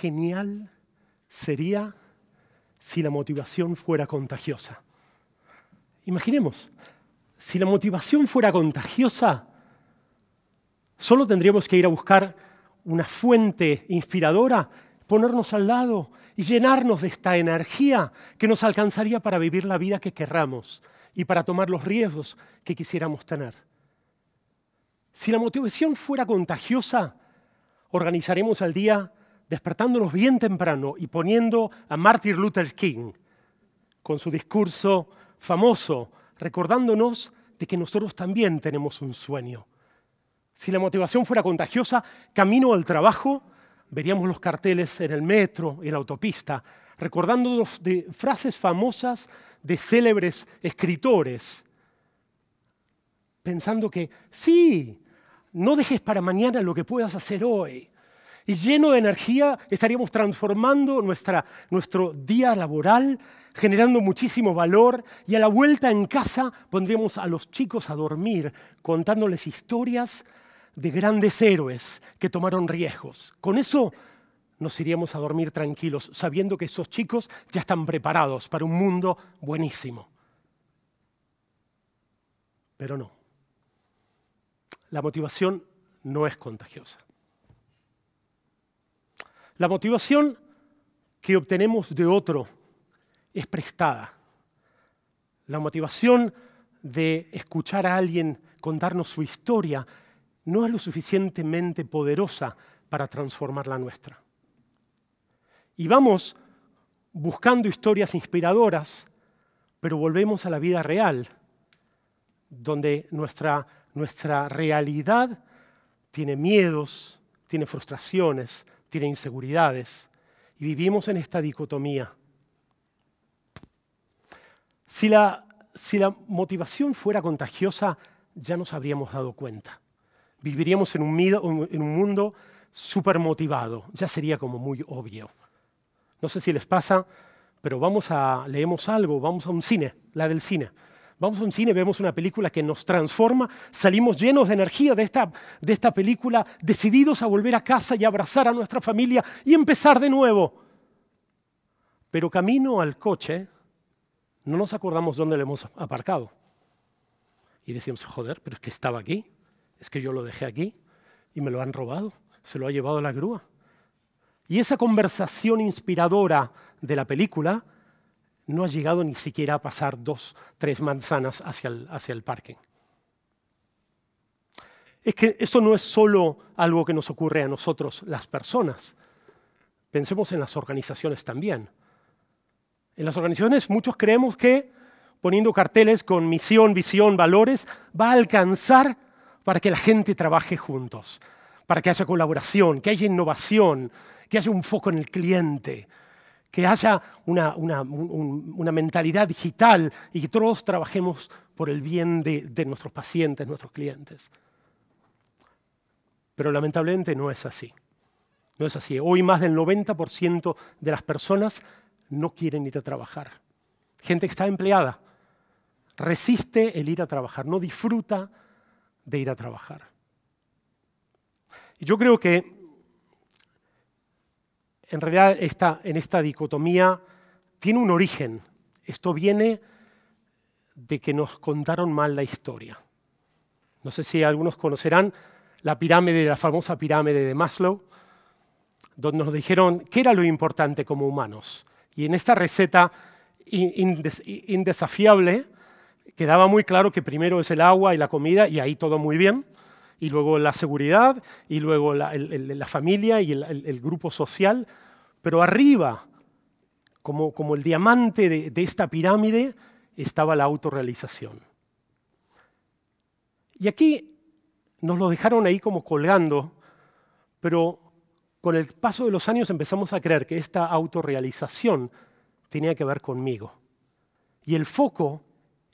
genial sería si la motivación fuera contagiosa? Imaginemos, si la motivación fuera contagiosa, solo tendríamos que ir a buscar una fuente inspiradora, ponernos al lado y llenarnos de esta energía que nos alcanzaría para vivir la vida que querramos y para tomar los riesgos que quisiéramos tener. Si la motivación fuera contagiosa, organizaremos al día despertándonos bien temprano y poniendo a Martin Luther King con su discurso famoso, recordándonos de que nosotros también tenemos un sueño. Si la motivación fuera contagiosa, camino al trabajo, veríamos los carteles en el metro, en la autopista, recordándonos de frases famosas de célebres escritores, pensando que sí, no dejes para mañana lo que puedas hacer hoy y lleno de energía estaríamos transformando nuestra, nuestro día laboral, generando muchísimo valor y a la vuelta en casa pondríamos a los chicos a dormir contándoles historias de grandes héroes que tomaron riesgos. Con eso nos iríamos a dormir tranquilos, sabiendo que esos chicos ya están preparados para un mundo buenísimo. Pero no, la motivación no es contagiosa. La motivación que obtenemos de otro es prestada. La motivación de escuchar a alguien contarnos su historia no es lo suficientemente poderosa para transformar la nuestra. Y vamos buscando historias inspiradoras, pero volvemos a la vida real, donde nuestra, nuestra realidad tiene miedos, tiene frustraciones, tiene inseguridades y vivimos en esta dicotomía. Si la, motivación fuera contagiosa, ya nos habríamos dado cuenta. Viviríamos en un, en un mundo súper motivado, ya sería como muy obvio. No sé si les pasa, pero vamos a, leemos algo, vamos a un cine, la del cine vamos a un cine, vemos una película que nos transforma, salimos llenos de energía de esta, película, decididos a volver a casa y abrazar a nuestra familia y empezar de nuevo. Pero camino al coche, no nos acordamos dónde lo hemos aparcado. Y decimos, joder, pero es que estaba aquí, es que yo lo dejé aquí y me lo han robado, se lo ha llevado a la grúa. Y esa conversación inspiradora de la película no ha llegado ni siquiera a pasar dos, tres manzanas hacia el, hacia parking. Es que esto no es solo algo que nos ocurre a nosotros, las personas. Pensemos en las organizaciones también. En las organizaciones muchos creemos que poniendo carteles con misión, visión, valores, va a alcanzar para que la gente trabaje juntos, para que haya colaboración, que haya innovación, que haya un foco en el cliente, que haya una, mentalidad digital y que todos trabajemos por el bien de, de nuestros pacientes, nuestros clientes. Pero lamentablemente no es así. No es así. Hoy más del 90% de las personas no quieren ir a trabajar. Gente que está empleada resiste el ir a trabajar, no disfruta de ir a trabajar. Y yo creo que en realidad esta, en esta dicotomía tiene un origen. Esto viene de que nos contaron mal la historia. No sé si algunos conocerán la pirámide, la famosa pirámide de Maslow, donde nos dijeron qué era lo importante como humanos. Y en esta receta indesafiable quedaba muy claro que primero es el agua y la comida, y ahí todo muy bien y luego la seguridad, y luego la, familia y el, grupo social. Pero arriba, como, como el diamante de esta pirámide, estaba la autorrealización. Y aquí nos lo dejaron ahí como colgando, pero con el paso de los años empezamos a creer que esta autorrealización tenía que ver conmigo. Y el foco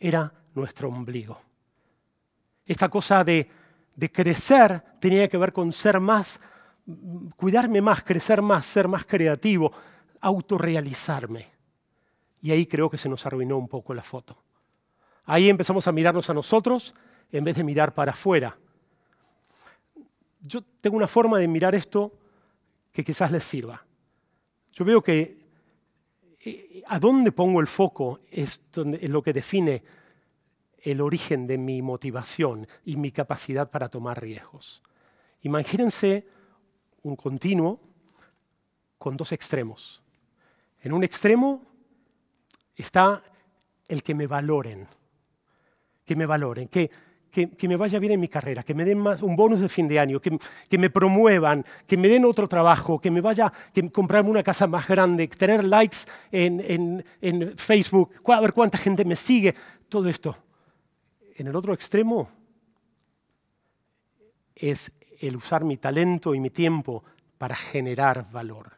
era nuestro ombligo. Esta cosa de de crecer tenía que ver con ser más, cuidarme más, crecer más, ser más creativo, autorrealizarme. Y ahí creo que se nos arruinó un poco la foto. Ahí empezamos a mirarnos a nosotros en vez de mirar para afuera. Yo tengo una forma de mirar esto que quizás les sirva. Yo veo que eh, a dónde pongo el foco es, es lo que define el origen de mi motivación y mi capacidad para tomar riesgos. Imagínense un continuo con dos extremos. En un extremo está el que me valoren, que me valoren, que, que, me vaya bien en mi carrera, que me den más, un bonus de fin de año, que, me promuevan, que me den otro trabajo, que me vaya, que comprarme una casa más grande, tener likes en, en Facebook, a ver cuánta gente me sigue, todo esto en el otro extremo es el usar mi talento y mi tiempo para generar valor,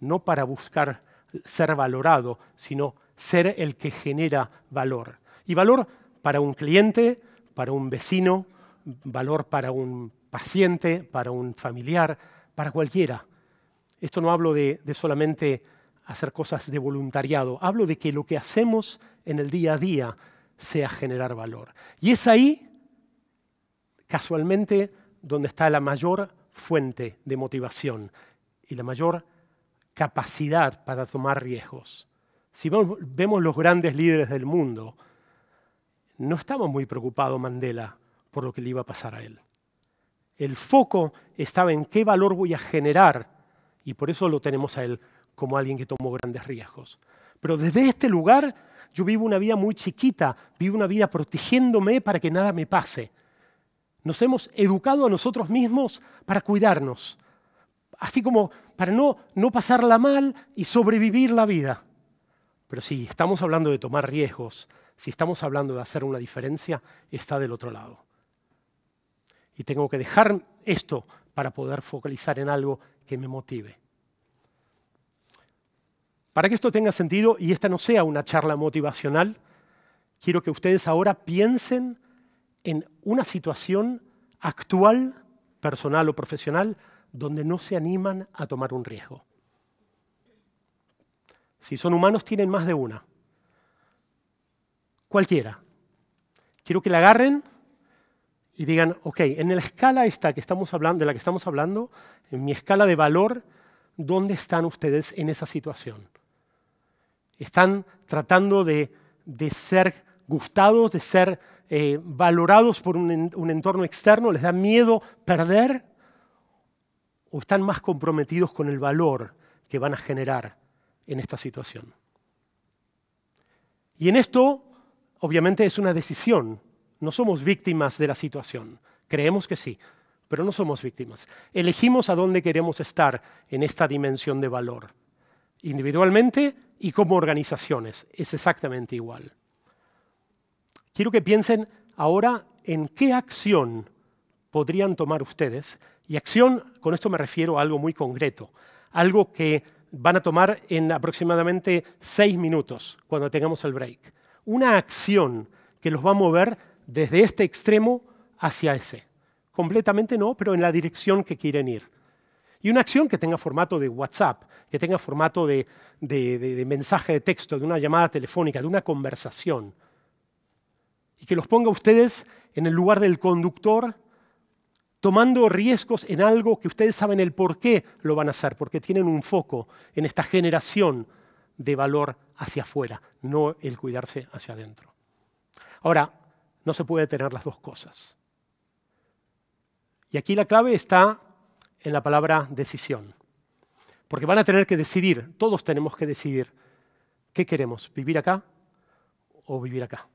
no para buscar ser valorado, sino ser el que genera valor. Y valor para un cliente, para un vecino, valor para un paciente, para un familiar, para cualquiera. Esto no hablo de, solamente hacer cosas de voluntariado, hablo de que lo que hacemos en el día a día, sea generar valor. Y es ahí, casualmente, donde está la mayor fuente de motivación y la mayor capacidad para tomar riesgos. Si vemos los grandes líderes del mundo, no estaba muy preocupado Mandela por lo que le iba a pasar a él. El foco estaba en qué valor voy a generar y por eso lo tenemos a él como alguien que tomó grandes riesgos. Pero desde este lugar yo vivo una vida muy chiquita, vivo una vida protegiéndome para que nada me pase. Nos hemos educado a nosotros mismos para cuidarnos, así como para no, no pasarla mal y sobrevivir la vida. Pero si estamos hablando de tomar riesgos, si estamos hablando de hacer una diferencia, está del otro lado. Y tengo que dejar esto para poder focalizar en algo que me motive. Para que esto tenga sentido y esta no sea una charla motivacional, quiero que ustedes ahora piensen en una situación actual, personal o profesional, donde no se animan a tomar un riesgo. Si son humanos, tienen más de una. Cualquiera. Quiero que la agarren y digan, ok, en la escala esta que estamos hablando, de la que estamos hablando, en mi escala de valor, ¿dónde están ustedes en esa situación? Están tratando de, ser gustados, de ser eh, valorados por un, un entorno externo, les da miedo perder o están más comprometidos con el valor que van a generar en esta situación. Y en esto, obviamente, es una decisión. No somos víctimas de la situación. Creemos que sí, pero no somos víctimas. Elegimos a dónde queremos estar en esta dimensión de valor individualmente y como organizaciones. Es exactamente igual. Quiero que piensen ahora en qué acción podrían tomar ustedes. Y acción, con esto me refiero a algo muy concreto, algo que van a tomar en aproximadamente seis minutos cuando tengamos el break. Una acción que los va a mover desde este extremo hacia ese. Completamente no, pero en la dirección que quieren ir. Y una acción que tenga formato de WhatsApp, que tenga formato de, mensaje de texto, de una llamada telefónica, de una conversación. Y que los ponga ustedes en el lugar del conductor, tomando riesgos en algo que ustedes saben el por qué lo van a hacer, porque tienen un foco en esta generación de valor hacia afuera, no el cuidarse hacia adentro. Ahora, no se puede tener las dos cosas. Y aquí la clave está en la palabra decisión. Porque van a tener que decidir, todos tenemos que decidir, ¿qué queremos? ¿Vivir acá o vivir acá?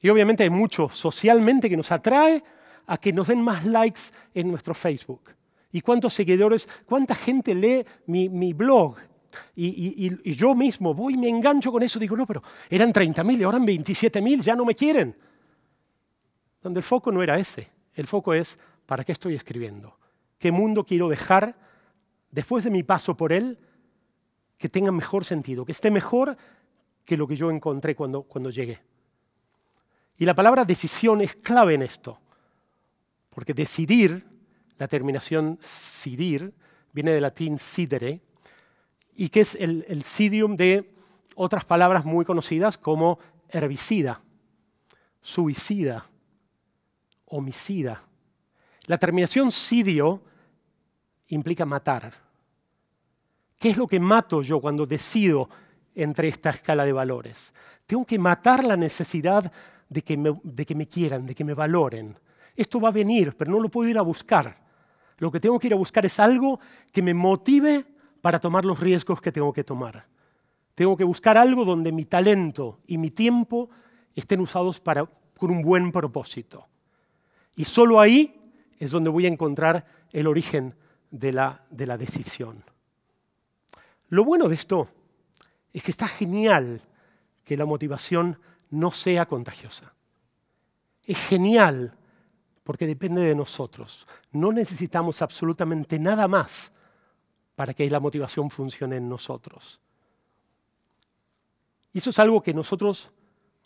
Y obviamente hay mucho socialmente que nos atrae a que nos den más likes en nuestro Facebook. ¿Y cuántos seguidores, cuánta gente lee mi, blog? Y, y, yo mismo voy y me engancho con eso, digo, no, pero eran 30.000 y ahora 27.000, ya no me quieren. Donde el foco no era ese, el foco es, ¿para qué estoy escribiendo? qué mundo quiero dejar después de mi paso por él que tenga mejor sentido, que esté mejor que lo que yo encontré cuando, cuando llegué. Y la palabra decisión es clave en esto, porque decidir, la terminación sidir, viene del latín sidere, y que es el, el sidium de otras palabras muy conocidas como herbicida, suicida, homicida. La terminación sidio implica matar. ¿Qué es lo que mato yo cuando decido entre esta escala de valores? Tengo que matar la necesidad de que me, quieran, de que me valoren. Esto va a venir, pero no lo puedo ir a buscar. Lo que tengo que ir a buscar es algo que me motive para tomar los riesgos que tengo que tomar. Tengo que buscar algo donde mi talento y mi tiempo estén usados para, con un buen propósito. Y solo ahí es donde voy a encontrar el origen de la, decisión. Lo bueno de esto es que está genial que la motivación no sea contagiosa. Es genial porque depende de nosotros. No necesitamos absolutamente nada más para que la motivación funcione en nosotros. Y eso es algo que nosotros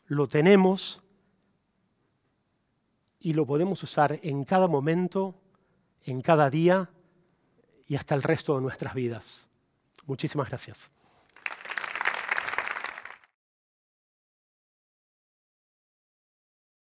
lo tenemos y lo podemos usar en cada momento, en cada día y hasta el resto de nuestras vidas. Muchísimas gracias.